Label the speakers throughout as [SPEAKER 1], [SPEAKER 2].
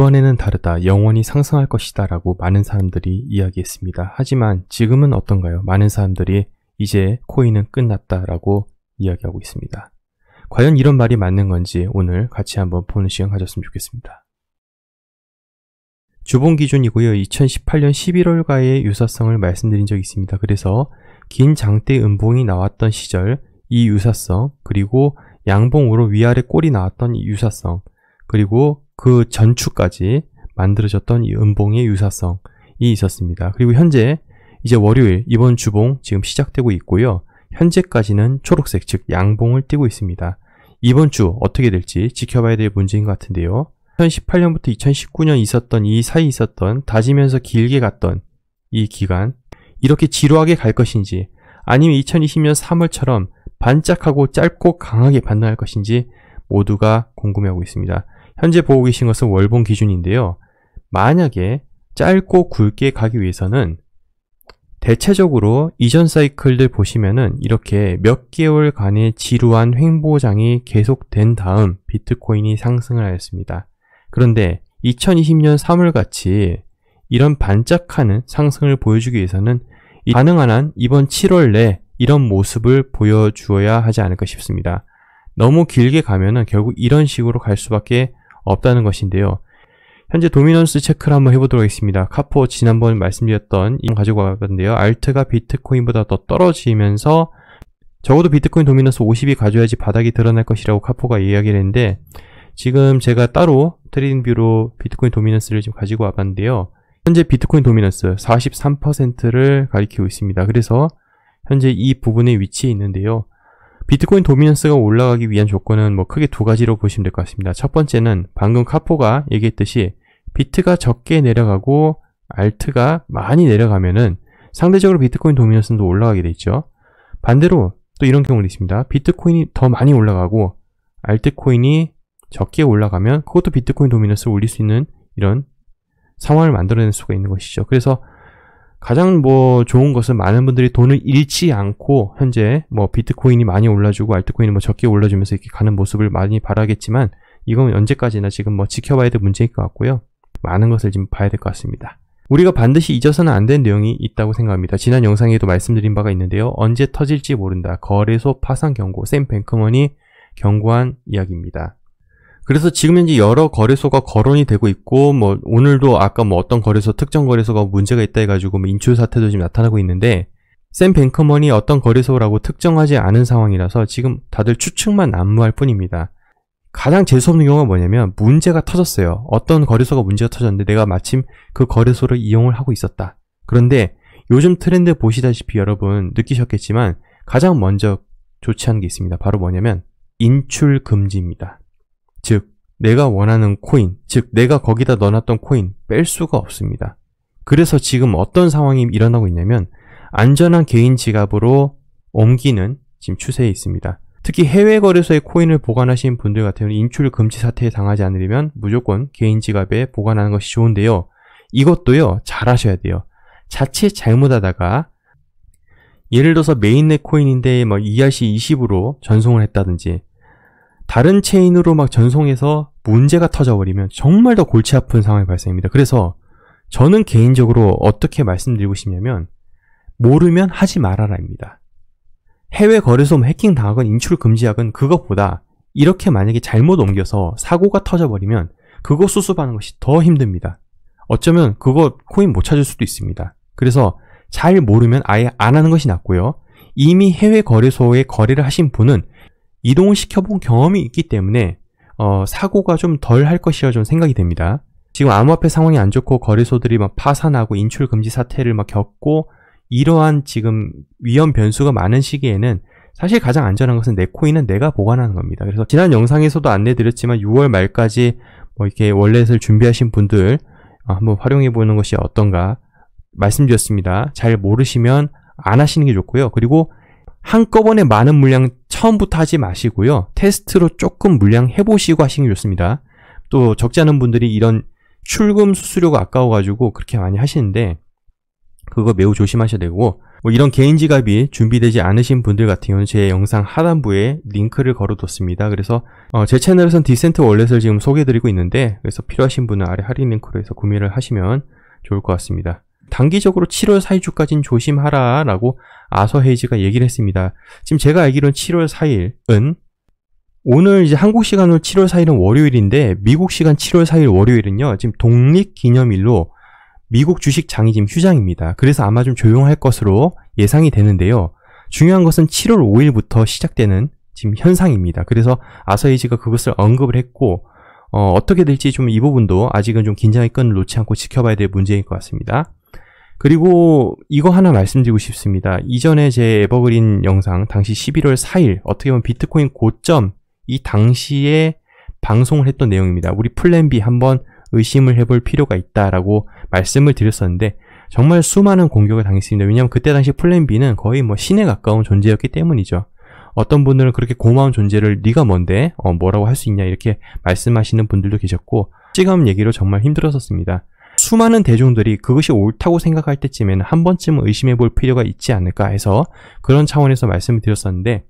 [SPEAKER 1] 이번에는 다르다. 영원히 상승할 것이다. 라고 많은 사람들이 이야기했습니다. 하지만 지금은 어떤가요? 많은 사람들이 이제 코인은 끝났다. 라고 이야기하고 있습니다. 과연 이런 말이 맞는 건지 오늘 같이 한번 보는 시간 가졌으면 좋겠습니다. 주봉 기준이고요. 2018년 11월가의 유사성을 말씀드린 적이 있습니다. 그래서 긴 장대 음봉이 나왔던 시절 이 유사성 그리고 양봉으로 위아래 꼴이 나왔던 이 유사성 그리고 그전축까지 만들어졌던 이 음봉의 유사성이 있었습니다. 그리고 현재 이제 월요일 이번 주봉 지금 시작되고 있고요. 현재까지는 초록색 즉 양봉을 띄고 있습니다. 이번 주 어떻게 될지 지켜봐야 될 문제인 것 같은데요. 2018년부터 2019년 있었던 이 사이 있었던 다지면서 길게 갔던 이 기간 이렇게 지루하게 갈 것인지 아니면 2020년 3월처럼 반짝하고 짧고 강하게 반등할 것인지 모두가 궁금해하고 있습니다. 현재 보고 계신 것은 월봉 기준인데요. 만약에 짧고 굵게 가기 위해서는 대체적으로 이전 사이클들 보시면은 이렇게 몇 개월간의 지루한 횡보장이 계속된 다음 비트코인이 상승을 하였습니다. 그런데 2020년 3월같이 이런 반짝하는 상승을 보여주기 위해서는 가능한 한 이번 7월 내 이런 모습을 보여주어야 하지 않을까 싶습니다. 너무 길게 가면은 결국 이런 식으로 갈 수밖에 없다는 것인데요. 현재 도미넌스 체크를 한번 해보도록 하겠습니다. 카포 지난번 말씀드렸던 이 가지고 와봤는데요. 알트가 비트코인보다 더 떨어지면서 적어도 비트코인 도미넌스 50이 가져야지 바닥이 드러날 것이라고 카포가 이야기를 했는데 지금 제가 따로 트레이딩 뷰로 비트코인 도미넌스를 지금 가지고 와봤는데요. 현재 비트코인 도미넌스 43%를 가리키고 있습니다. 그래서 현재 이 부분에 위치해 있는데요. 비트코인 도미넌스가 올라가기 위한 조건은 뭐 크게 두 가지로 보시면 될 것 같습니다. 첫 번째는 방금 카포가 얘기했듯이 비트가 적게 내려가고 알트가 많이 내려가면은 상대적으로 비트코인 도미넌스는 올라가게 돼 있죠. 반대로 또 이런 경우도 있습니다. 비트코인이 더 많이 올라가고 알트코인이 적게 올라가면 그것도 비트코인 도미넌스를 올릴 수 있는 이런 상황을 만들어낼 수가 있는 것이죠. 그래서 가장 뭐 좋은 것은 많은 분들이 돈을 잃지 않고 현재 뭐 비트코인이 많이 올라주고 알트코인이 뭐 적게 올라주면서 이렇게 가는 모습을 많이 바라겠지만 이건 언제까지나 지금 뭐 지켜봐야 될 문제일 것 같고요. 많은 것을 지금 봐야 될 것 같습니다. 우리가 반드시 잊어서는 안 되는 내용이 있다고 생각합니다. 지난 영상에도 말씀드린 바가 있는데요. 언제 터질지 모른다. 거래소 파산 경고, 샘 뱅크먼이 경고한 이야기입니다. 그래서 지금 현재 여러 거래소가 거론이 되고 있고 뭐 오늘도 아까 뭐 어떤 거래소 특정 거래소가 문제가 있다 해가지고 뭐 인출 사태도 지금 나타나고 있는데 샘 뱅크먼이 어떤 거래소라고 특정하지 않은 상황이라서 지금 다들 추측만 안무할 뿐입니다. 가장 재수없는 경우가 뭐냐면 문제가 터졌어요. 어떤 거래소가 문제가 터졌는데 내가 마침 그 거래소를 이용을 하고 있었다. 그런데 요즘 트렌드 보시다시피 여러분 느끼셨겠지만 가장 먼저 조치한 게 있습니다. 바로 뭐냐면 인출 금지입니다. 즉, 내가 원하는 코인, 즉 내가 거기다 넣어놨던 코인 뺄 수가 없습니다. 그래서 지금 어떤 상황이 일어나고 있냐면 안전한 개인 지갑으로 옮기는 지금 추세에 있습니다. 특히 해외 거래소에 코인을 보관하시는 분들 같은 경우는 인출 금지 사태에 당하지 않으려면 무조건 개인 지갑에 보관하는 것이 좋은데요. 이것도요, 잘 하셔야 돼요. 자칫 잘못하다가 예를 들어서 메인넷 코인인데 뭐 ERC20으로 전송을 했다든지 다른 체인으로 막 전송해서 문제가 터져버리면 정말 더 골치 아픈 상황이 발생합니다. 그래서 저는 개인적으로 어떻게 말씀드리고 싶냐면 모르면 하지 말아라입니다. 해외 거래소 해킹 당하건 인출 금지약은 그것보다 이렇게 만약에 잘못 옮겨서 사고가 터져버리면 그거 수습하는 것이 더 힘듭니다. 어쩌면 그거 코인 못 찾을 수도 있습니다. 그래서 잘 모르면 아예 안 하는 것이 낫고요. 이미 해외 거래소에 거래를 하신 분은 이동을 시켜본 경험이 있기 때문에 어, 사고가 좀 덜 할 것이라 좀 생각이 됩니다. 지금 암호화폐 상황이 안 좋고 거래소들이 막 파산하고 인출 금지 사태를 막 겪고 이러한 지금 위험 변수가 많은 시기에는 사실 가장 안전한 것은 내 코인은 내가 보관하는 겁니다. 그래서 지난 영상에서도 안내드렸지만 6월 말까지 뭐 이렇게 월렛을 준비하신 분들 어, 한번 활용해 보는 것이 어떤가 말씀드렸습니다. 잘 모르시면 안 하시는 게 좋고요. 그리고 한꺼번에 많은 물량 처음부터 하지 마시고요. 테스트로 조금 물량 해보시고 하시는 게 좋습니다. 또 적지 않은 분들이 이런 출금 수수료가 아까워가지고 그렇게 많이 하시는데 그거 매우 조심하셔야 되고 뭐 이런 개인 지갑이 준비되지 않으신 분들 같은 경우는 제 영상 하단부에 링크를 걸어뒀습니다. 그래서 어제 채널에선 디센트 월렛을 지금 소개해드리고 있는데 그래서 필요하신 분은 아래 할인 링크로 해서 구매를 하시면 좋을 것 같습니다. 단기적으로 7월 4일주까지는 조심하라 라고 아서 헤이즈가 얘기를 했습니다. 지금 제가 알기로는 7월 4일은 오늘 이제 한국 시간으로 7월 4일은 월요일인데 미국 시간 7월 4일 월요일은요. 지금 독립 기념일로 미국 주식장이 지금 휴장입니다. 그래서 아마 좀 조용할 것으로 예상이 되는데요. 중요한 것은 7월 5일부터 시작되는 지금 현상입니다. 그래서 아서헤이즈가 그것을 언급을 했고 어, 어떻게 될지 좀 이 부분도 아직은 좀 긴장의 끈을 놓지 않고 지켜봐야 될문제인것 같습니다. 그리고 이거 하나 말씀드리고 싶습니다. 이전에 제 에버그린 영상 당시 11월 4일 어떻게 보면 비트코인 고점 이 당시에 방송을 했던 내용입니다. 우리 플랜 비 한번 의심을 해볼 필요가 있다라고 말씀을 드렸었는데 정말 수많은 공격을 당했습니다. 왜냐하면 그때 당시 플랜 비는 거의 뭐 신에 가까운 존재였기 때문이죠. 어떤 분들은 그렇게 고마운 존재를 네가 뭔데 어, 뭐라고 할 수 있냐 이렇게 말씀하시는 분들도 계셨고 찌감 얘기로 정말 힘들었었습니다. 수많은 대중들이 그것이 옳다고 생각할 때쯤에는 한 번쯤은 의심해 볼 필요가 있지 않을까 해서 그런 차원에서 말씀을 드렸었는데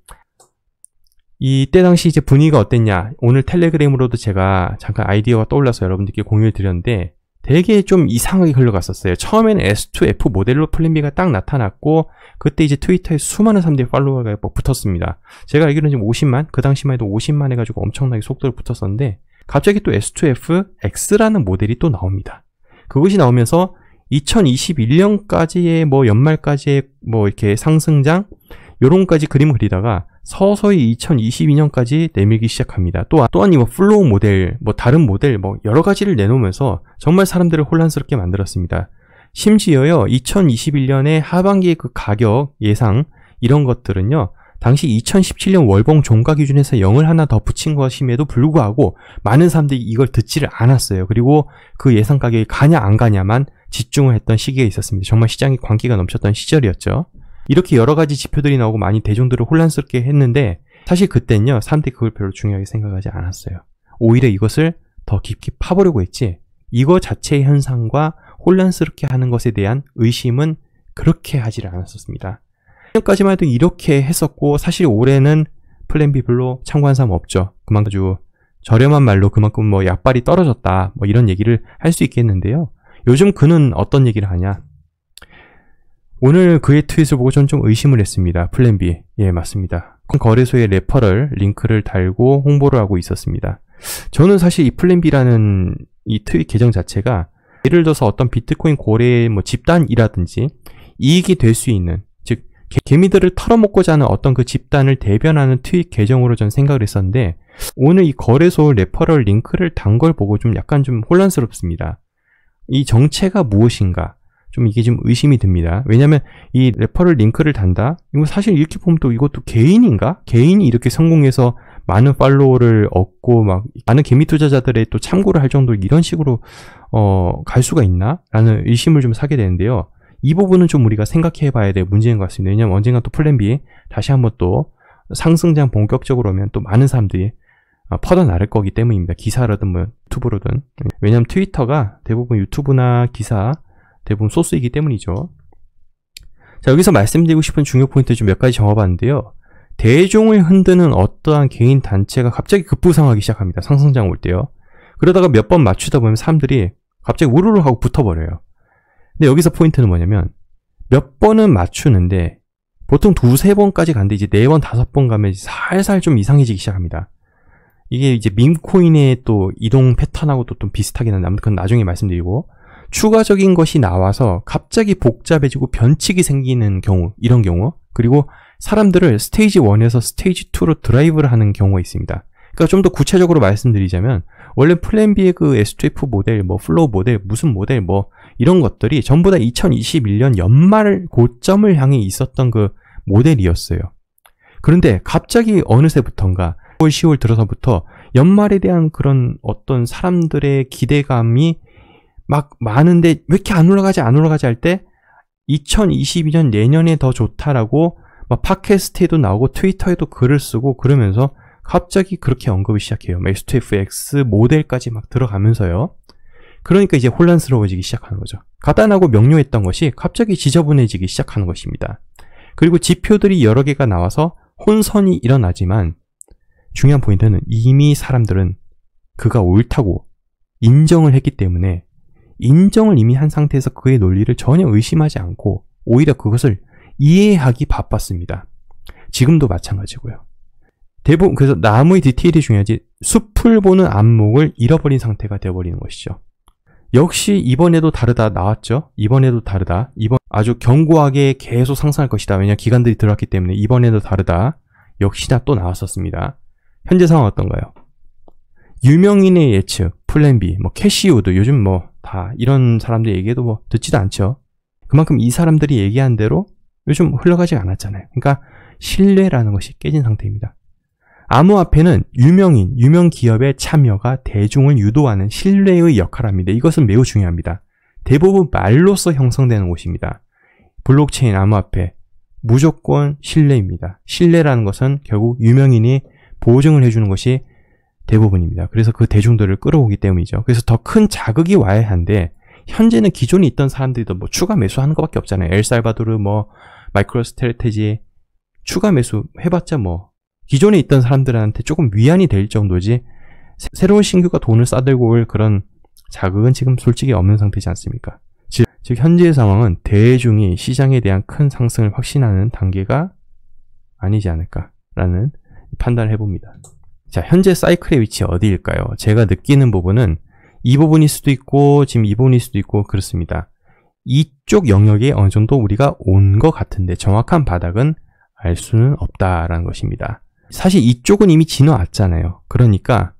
[SPEAKER 1] 이때 당시 이제 분위기가 어땠냐 오늘 텔레그램으로도 제가 잠깐 아이디어가 떠올라서 여러분들께 공유를 드렸는데 되게 좀 이상하게 흘러갔었어요 처음에는 S2F 모델로 플랜 비가딱 나타났고 그때 이제 트위터에 수많은 사람들이 팔로워가 뭐 붙었습니다 제가 알기로는 지금 50만 그 당시만 해도 50만 해가지고 엄청나게 속도를 붙었었는데 갑자기 또 S2F X라는 모델이 또 나옵니다 그것이 나오면서 2021년까지의 뭐 연말까지의 뭐 이렇게 상승장 요런까지 그림을 그리다가 서서히 2022년까지 내밀기 시작합니다. 또한, 또한 이뭐 플로우 모델, 뭐 다른 모델, 뭐 여러 가지를 내놓으면서 정말 사람들을 혼란스럽게 만들었습니다. 심지어요, 2021년에 하반기의 그 가격 예상, 이런 것들은요, 당시 2017년 월봉 종가 기준에서 0을 하나 더 붙인 것임에도 불구하고 많은 사람들이 이걸 듣지를 않았어요. 그리고 그 예상 가격이 가냐 안 가냐만 집중을 했던 시기에 있었습니다. 정말 시장이 광기가 넘쳤던 시절이었죠. 이렇게 여러 가지 지표들이 나오고 많이 대중들을 혼란스럽게 했는데 사실 그때는요 사람들이 그걸 별로 중요하게 생각하지 않았어요. 오히려 이것을 더 깊게 파보려고 했지 이거 자체의 현상과 혼란스럽게 하는 것에 대한 의심은 그렇게 하지를 않았었습니다. 작년까지만 해도 이렇게 했었고 사실 올해는 플랜 B 별로 참고한 사람 없죠. 그만큼 아주 저렴한 말로 그만큼 뭐 약발이 떨어졌다 뭐 이런 얘기를 할 수 있겠는데요. 요즘 그는 어떤 얘기를 하냐? 오늘 그의 트윗을 보고 저는 좀 의심을 했습니다. 플랜 B. 예, 맞습니다. 그 거래소의 레퍼럴 링크를 달고 홍보를 하고 있었습니다. 저는 사실 이 플랜 B라는 이 트윗 계정 자체가 예를 들어서 어떤 비트코인 고래 뭐 집단이라든지 이익이 될 수 있는 개미들을 털어먹고자 하는 어떤 그 집단을 대변하는 트윗 계정으로 전 생각을 했었는데 오늘 이 거래소 레퍼럴 링크를 단 걸 보고 좀 약간 좀 혼란스럽습니다. 이 정체가 무엇인가? 좀 이게 좀 의심이 듭니다. 왜냐면 하이 레퍼럴 링크를 단다? 이거 사실 이렇게 보면 또 이것도 개인인가? 개인이 이렇게 성공해서 많은 팔로워를 얻고 막 많은 개미 투자자들의 또 참고를 할 정도로 이런 식으로 어, 갈 수가 있나? 라는 의심을 좀 사게 되는데요. 이 부분은 좀 우리가 생각해 봐야 될 문제인 것 같습니다. 왜냐면 언젠가 또 플랜 B 다시 한번 또 상승장 본격적으로 오면 또 많은 사람들이 어, 퍼져 나를 거기 때문입니다. 기사라든 뭐 유튜브로든. 왜냐면 트위터가 대부분 유튜브나 기사 대부분 소스이기 때문이죠. 자, 여기서 말씀드리고 싶은 중요 포인트 좀몇 가지 정해봤는데요. 대중을 흔드는 어떠한 개인 단체가 갑자기 급부상하기 시작합니다. 상승장 올 때요. 그러다가 몇 번 맞추다 보면 사람들이 갑자기 우르르 하고 붙어버려요. 근데 여기서 포인트는 뭐냐면 몇 번은 맞추는데 보통 두세 번까지 간데 이제 네 번, 다섯 번 가면 살살 좀 이상해지기 시작합니다. 이게 이제 민코인의 또 이동 패턴하고 또좀 비슷하긴 한데 아무튼 나중에 말씀드리고 추가적인 것이 나와서 갑자기 복잡해지고 변칙이 생기는 경우 이런 경우 그리고 사람들을 스테이지 1에서 스테이지 2로 드라이브를 하는 경우가 있습니다. 그러니까 좀 더 구체적으로 말씀드리자면 원래 플랜 B의 그 S2F 모델, 뭐 플로우 모델, 무슨 모델, 뭐 이런 것들이 전부 다 2021년 연말 고점을 향해 있었던 그 모델이었어요. 그런데 갑자기 어느새부턴가 9월, 10월 들어서부터 연말에 대한 그런 어떤 사람들의 기대감이 막 많은데 왜 이렇게 안 올라가지 안 올라가지 할 때 2022년 내년에 더 좋다라고 막 팟캐스트에도 나오고 트위터에도 글을 쓰고 그러면서 갑자기 그렇게 언급이 시작해요. X2FX 모델까지 막 들어가면서요. 그러니까 이제 혼란스러워지기 시작하는 거죠. 가단하고 명료했던 것이 갑자기 지저분해지기 시작하는 것입니다. 그리고 지표들이 여러 개가 나와서 혼선이 일어나지만 중요한 포인트는 이미 사람들은 그가 옳다고 인정을 했기 때문에 인정을 이미 한 상태에서 그의 논리를 전혀 의심하지 않고 오히려 그것을 이해하기 바빴습니다. 지금도 마찬가지고요. 대부분 그래서 나무의 디테일이 중요하지 숲을 보는 안목을 잃어버린 상태가 되어버리는 것이죠. 역시 이번에도 다르다 나왔죠. 이번에도 다르다. 이번 아주 견고하게 계속 상승할 것이다. 왜냐 기간들이 들어왔기 때문에 이번에도 다르다. 역시나 또 나왔었습니다. 현재 상황 어떤가요? 유명인의 예측, 플랜 비뭐 캐시우드 요즘 뭐 다 이런 사람들 얘기해도 뭐 듣지도 않죠. 그만큼 이 사람들이 얘기한 대로 요즘 흘러가지 않았잖아요. 그러니까 신뢰라는 것이 깨진 상태입니다. 암호화폐는 유명인, 유명 기업의 참여가 대중을 유도하는 신뢰의 역할을 합니다. 이것은 매우 중요합니다. 대부분 말로서 형성되는 곳입니다. 블록체인 암호화폐, 무조건 신뢰입니다. 신뢰라는 것은 결국 유명인이 보증을 해주는 것이 대부분입니다. 그래서 그 대중들을 끌어오기 때문이죠. 그래서 더 큰 자극이 와야 한데 현재는 기존에 있던 사람들이 더 뭐 추가 매수하는 것밖에 없잖아요. 엘살바도르 뭐 마이크로스테레테지 추가 매수 해봤자 뭐 기존에 있던 사람들한테 조금 위안이 될 정도지 새로운 신규가 돈을 싸들고 올 그런 자극은 지금 솔직히 없는 상태지 않습니까? 즉, 현재의 상황은 대중이 시장에 대한 큰 상승을 확신하는 단계가 아니지 않을까라는 판단을 해봅니다. 자, 현재 사이클의 위치 어디일까요? 제가 느끼는 부분은 이 부분일 수도 있고 지금 이 부분일 수도 있고 그렇습니다. 이쪽 영역에 어느 정도 우리가 온 것 같은데 정확한 바닥은 알 수는 없다라는 것입니다. 사실 이쪽은 이미 지나왔잖아요. 그러니까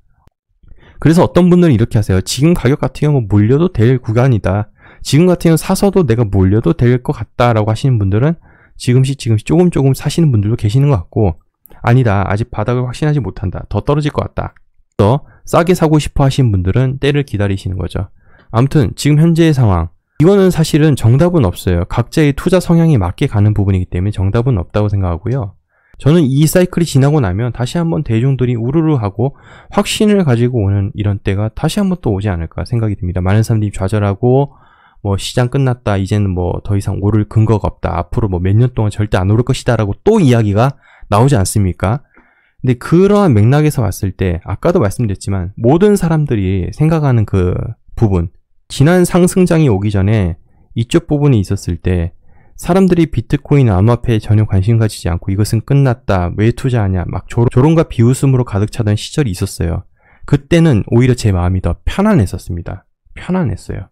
[SPEAKER 1] 그래서 어떤 분들은 이렇게 하세요. 지금 가격 같은 경우 몰려도 될 구간이다. 지금 같은 경우 사서도 내가 몰려도 될 것 같다라고 하시는 분들은 지금씩 지금씩 조금 조금 사시는 분들도 계시는 것 같고 아니다. 아직 바닥을 확신하지 못한다. 더 떨어질 것 같다. 더 싸게 사고 싶어 하시는 분들은 때를 기다리시는 거죠. 아무튼 지금 현재의 상황 이거는 사실은 정답은 없어요. 각자의 투자 성향에 맞게 가는 부분이기 때문에 정답은 없다고 생각하고요. 저는 이 사이클이 지나고 나면 다시 한번 대중들이 우르르 하고 확신을 가지고 오는 이런 때가 다시 한번 또 오지 않을까 생각이 듭니다. 많은 사람들이 좌절하고 뭐 시장 끝났다 이제는 뭐 더 이상 오를 근거가 없다 앞으로 뭐 몇 년 동안 절대 안 오를 것이다라고 또 이야기가 나오지 않습니까? 근데 그러한 맥락에서 봤을 때 아까도 말씀드렸지만 모든 사람들이 생각하는 그 부분 지난 상승장이 오기 전에 이쪽 부분이 있었을 때 사람들이 비트코인 암호화폐에 전혀 관심 가지지 않고 이것은 끝났다, 왜 투자하냐 막 조롱, 과 비웃음으로 가득 차던 시절이 있었어요. 그때는 오히려 제 마음이 더 편안했었습니다. 편안했어요.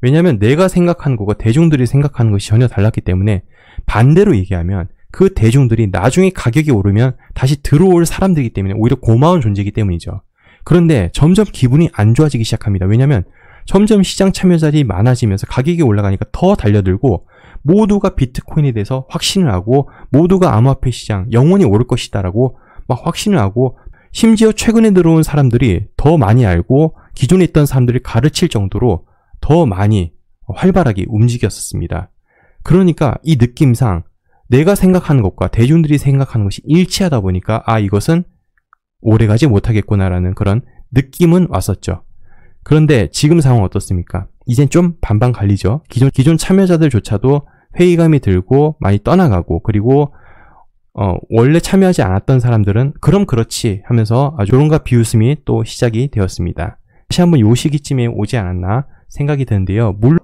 [SPEAKER 1] 왜냐하면 내가 생각한 거가 대중들이 생각하는 것이 전혀 달랐기 때문에 반대로 얘기하면 그 대중들이 나중에 가격이 오르면 다시 들어올 사람들이기 때문에 오히려 고마운 존재이기 때문이죠. 그런데 점점 기분이 안 좋아지기 시작합니다. 왜냐하면 점점 시장 참여자들이 많아지면서 가격이 올라가니까 더 달려들고 모두가 비트코인에 대해서 확신을 하고 모두가 암호화폐 시장 영원히 오를 것이다라고 막 확신을 하고 심지어 최근에 들어온 사람들이 더 많이 알고 기존에 있던 사람들이 가르칠 정도로 더 많이 활발하게 움직였었습니다. 그러니까 이 느낌상 내가 생각하는 것과 대중들이 생각하는 것이 일치하다 보니까 아 이것은 오래가지 못하겠구나라는 그런 느낌은 왔었죠. 그런데 지금 상황 어떻습니까? 이젠 좀 반반 갈리죠. 기존, 기존 참여자들조차도 회의감이 들고 많이 떠나가고 그리고 어, 원래 참여하지 않았던 사람들은 그럼 그렇지 하면서 아주 조롱과 비웃음이 또 시작이 되었습니다. 다시 한번 요 시기쯤에 오지 않았나 생각이 드는데요. 물론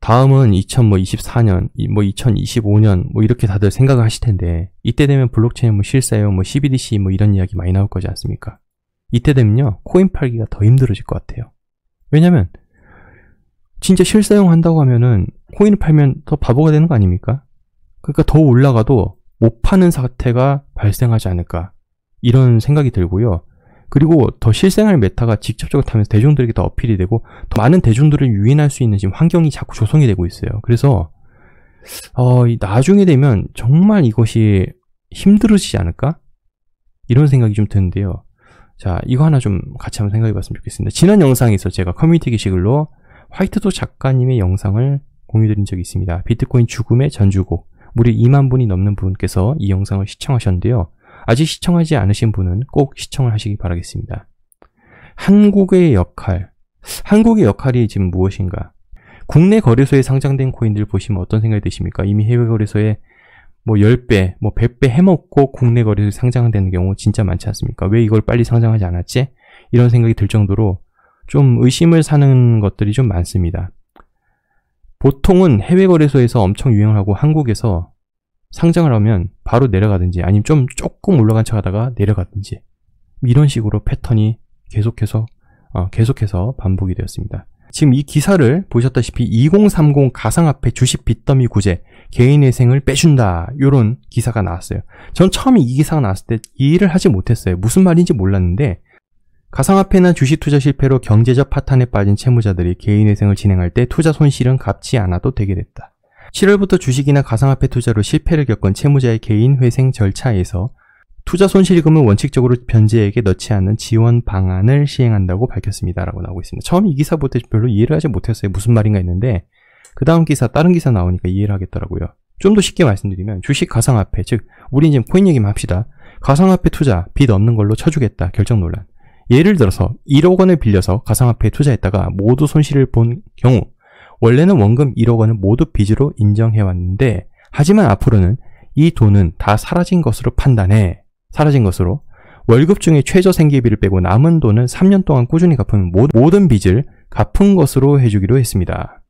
[SPEAKER 1] 다음은 2024년, 뭐 2025년 뭐 이렇게 다들 생각을 하실 텐데 이때 되면 블록체인 뭐실사용뭐 CBDC 뭐 이런 이야기 많이 나올 거지 않습니까? 이때 되면요 코인 팔기가 더 힘들어질 것 같아요. 왜냐면 진짜 실사용한다고 하면은 코인을 팔면 더 바보가 되는 거 아닙니까? 그러니까 더 올라가도 못 파는 사태가 발생하지 않을까 이런 생각이 들고요. 그리고 더 실생활 메타가 직접적으로 타면서 대중들에게 더 어필이 되고 더 많은 대중들을 유인할 수 있는 지금 환경이 자꾸 조성이 되고 있어요. 그래서 어, 나중에 되면 정말 이것이 힘들어지지 않을까? 이런 생각이 좀 드는데요. 자, 이거 하나 좀 같이 한번 생각해 봤으면 좋겠습니다. 지난 영상에서 제가 커뮤니티 게시글로 화이트도 작가님의 영상을 공유드린 적이 있습니다. 비트코인 죽음의 전주곡. 무려 2만 분이 넘는 분께서 이 영상을 시청하셨는데요. 아직 시청하지 않으신 분은 꼭 시청을 하시기 바라겠습니다. 한국의 역할. 한국의 역할이 지금 무엇인가? 국내 거래소에 상장된 코인들 보시면 어떤 생각이 드십니까? 이미 해외 거래소에 뭐 10배, 뭐 100배 해먹고 국내 거래소에 상장되는 경우 진짜 많지 않습니까? 왜 이걸 빨리 상장하지 않았지? 이런 생각이 들 정도로 좀 의심을 사는 것들이 좀 많습니다. 보통은 해외 거래소에서 엄청 유행을 하고 한국에서 상장을 하면 바로 내려가든지 아니면 좀 조금 올라간 척 하다가 내려가든지 이런 식으로 패턴이 계속해서 어, 계속해서 반복이 되었습니다. 지금 이 기사를 보셨다시피 2030 가상화폐 주식 빚더미 구제 개인회 생을 빼준다 이런 기사가 나왔어요. 전 처음에 이 기사가 나왔을 때 이해를 하지 못했어요. 무슨 말인지 몰랐는데 가상화폐나 주식 투자 실패로 경제적 파탄에 빠진 채무자들이 개인회생을 진행할 때 투자 손실은 갚지 않아도 되게 됐다. 7월부터 주식이나 가상화폐 투자로 실패를 겪은 채무자의 개인회생 절차에서 투자 손실금을 원칙적으로 변제액에 넣지 않는 지원 방안을 시행한다고 밝혔습니다. 라고 나오고 있습니다. 처음 이 기사 부터 별로 이해를 하지 못했어요. 무슨 말인가 했는데 그 다음 기사, 다른 기사 나오니까 이해를 하겠더라고요. 좀 더 쉽게 말씀드리면 주식 가상화폐, 즉 우리 지금 코인 얘기만 합시다. 가상화폐 투자, 빚 없는 걸로 쳐주겠다. 결정 논란. 예를 들어서 1억 원을 빌려서 가상화폐에 투자했다가 모두 손실을 본 경우 원래는 원금 1억 원을 모두 빚으로 인정해왔는데 하지만 앞으로는 이 돈은 다 사라진 것으로 판단해 사라진 것으로 월급 중에 최저 생계비를 빼고 남은 돈은 3년 동안 꾸준히 갚은 모든 빚을 갚은 것으로 해주기로 했습니다.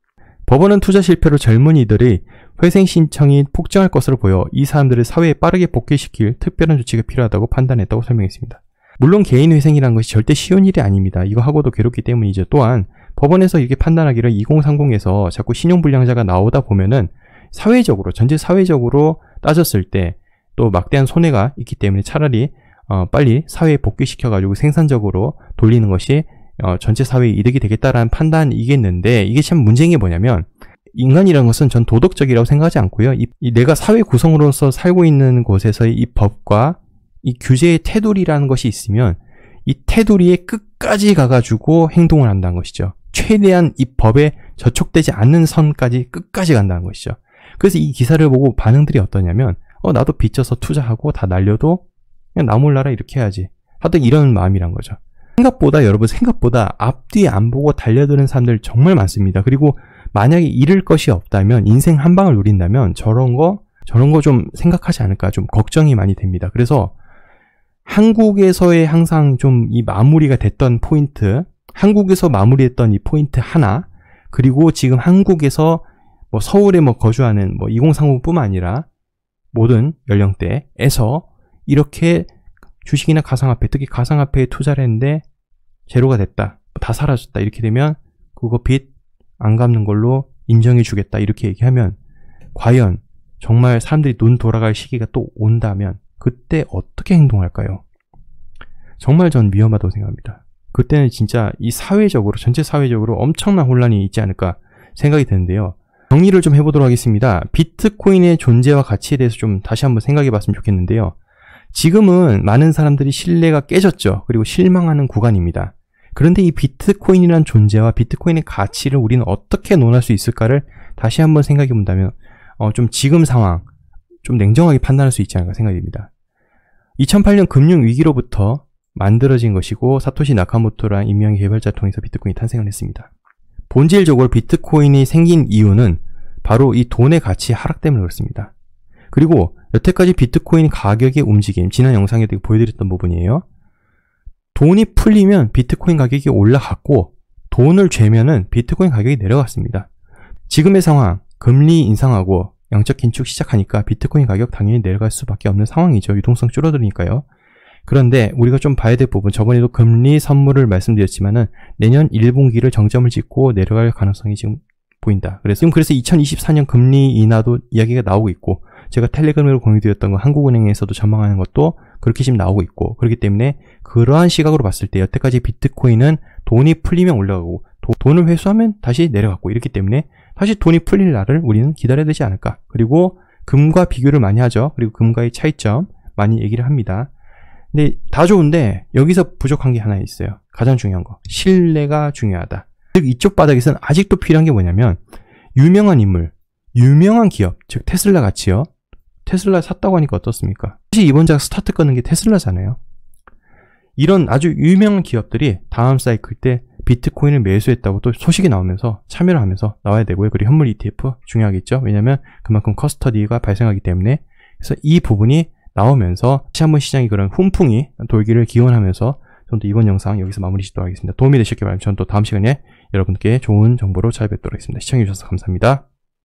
[SPEAKER 1] 법원은 투자 실패로 젊은이들이 회생 신청이 폭증할 것으로 보여 이 사람들을 사회에 빠르게 복귀시킬 특별한 조치가 필요하다고 판단했다고 설명했습니다. 물론 개인회생이라는 것이 절대 쉬운 일이 아닙니다. 이거 하고도 괴롭기 때문이죠. 또한 법원에서 이렇게 판단하기를 2030에서 자꾸 신용불량자가 나오다 보면은 사회적으로, 전체 사회적으로 따졌을 때 또 막대한 손해가 있기 때문에 차라리 어, 빨리 사회에 복귀시켜가지고 생산적으로 돌리는 것이 어, 전체 사회의 이득이 되겠다라는 판단이겠는데 이게 참 문제인 게 뭐냐면 인간이라는 것은 전 도덕적이라고 생각하지 않고요. 이, 이 내가 사회 구성으로서 살고 있는 곳에서의 이 법과 이 규제의 테두리라는 것이 있으면 이 테두리에 끝까지 가가지고 행동을 한다는 것이죠. 최대한 이 법에 저촉되지 않는 선까지 끝까지 간다는 것이죠. 그래서 이 기사를 보고 반응들이 어떠냐면 어 나도 빚져서 투자하고 다 날려도 그냥 나 몰라라 이렇게 해야지. 하여튼 이런 마음이란 거죠. 생각보다 여러분 생각보다 앞뒤 안 보고 달려드는 사람들 정말 많습니다. 그리고 만약에 잃을 것이 없다면 인생 한 방을 누린다면 저런 거 저런 거 좀 생각하지 않을까 좀 걱정이 많이 됩니다. 그래서 한국에서의 항상 좀 이 마무리가 됐던 포인트, 한국에서 마무리했던 이 포인트 하나, 그리고 지금 한국에서 뭐 서울에 뭐 거주하는 뭐 2030뿐만 아니라 모든 연령대에서 이렇게 주식이나 가상화폐, 특히 가상화폐에 투자를 했는데 제로가 됐다, 뭐 다 사라졌다 이렇게 되면 그거 빚 안 갚는 걸로 인정해 주겠다 이렇게 얘기하면 과연 정말 사람들이 눈 돌아갈 시기가 또 온다면 그때 어떻게 행동할까요? 정말 전 위험하다고 생각합니다. 그때는 진짜 이 사회적으로, 전체 사회적으로 엄청난 혼란이 있지 않을까 생각이 드는데요. 정리를 좀 해보도록 하겠습니다. 비트코인의 존재와 가치에 대해서 좀 다시 한번 생각해 봤으면 좋겠는데요. 지금은 많은 사람들이 신뢰가 깨졌죠. 그리고 실망하는 구간입니다. 그런데 이 비트코인이란 존재와 비트코인의 가치를 우리는 어떻게 논할 수 있을까를 다시 한번 생각해 본다면 어, 좀 지금 상황, 좀 냉정하게 판단할 수 있지 않을까 생각이 듭니다. 2008년 금융위기로부터 만들어진 것이고 사토시 나카모토란 인명의 개발자 통해서 비트코인이 탄생을 했습니다. 본질적으로 비트코인이 생긴 이유는 바로 이 돈의 가치 하락 때문에 그렇습니다. 그리고 여태까지 비트코인 가격의 움직임, 지난 영상에 도 보여드렸던 부분이에요. 돈이 풀리면 비트코인 가격이 올라갔고 돈을 죄면은 비트코인 가격이 내려갔습니다. 지금의 상황, 금리 인상하고 양적 긴축 시작하니까 비트코인 가격 당연히 내려갈 수밖에 없는 상황이죠. 유동성 줄어드니까요. 그런데 우리가 좀 봐야 될 부분, 저번에도 금리 선물을 말씀드렸지만은 내년 1분기를 정점을 짓고 내려갈 가능성이 지금 보인다. 그래서 지금 그래서 2024년 금리 인하도 이야기가 나오고 있고 제가 텔레그램으로 공유드렸던 거 한국은행에서도 전망하는 것도 그렇게 지금 나오고 있고 그렇기 때문에 그러한 시각으로 봤을 때 여태까지 비트코인은 돈이 풀리면 올라가고 돈을 회수하면 다시 내려갔고 이렇기 때문에 사실 돈이 풀릴 날을 우리는 기다려야 되지 않을까. 그리고 금과 비교를 많이 하죠. 그리고 금과의 차이점 많이 얘기를 합니다. 근데 다 좋은데 여기서 부족한 게 하나 있어요. 가장 중요한 거. 신뢰가 중요하다. 즉 이쪽 바닥에서는 아직도 필요한 게 뭐냐면 유명한 인물, 유명한 기업, 즉 테슬라 같이요. 테슬라 샀다고 하니까 어떻습니까? 사실 이번 작 스타트 끄는 게 테슬라잖아요. 이런 아주 유명한 기업들이 다음 사이클 때 비트코인을 매수했다고 또 소식이 나오면서 참여를 하면서 나와야 되고요. 그리고 현물 ETF 중요하겠죠. 왜냐하면 그만큼 커스터디가 발생하기 때문에 그래서 이 부분이 나오면서 시 한번 시장이 그런 훈풍이 돌기를 기원하면서 저는 또 이번 영상 여기서 마무리 짓도록 하겠습니다. 도움이 되셨길 바랍니다. 저는 또 다음 시간에 여러분께 좋은 정보로 찾아뵙도록 하겠습니다. 시청해주셔서 감사합니다.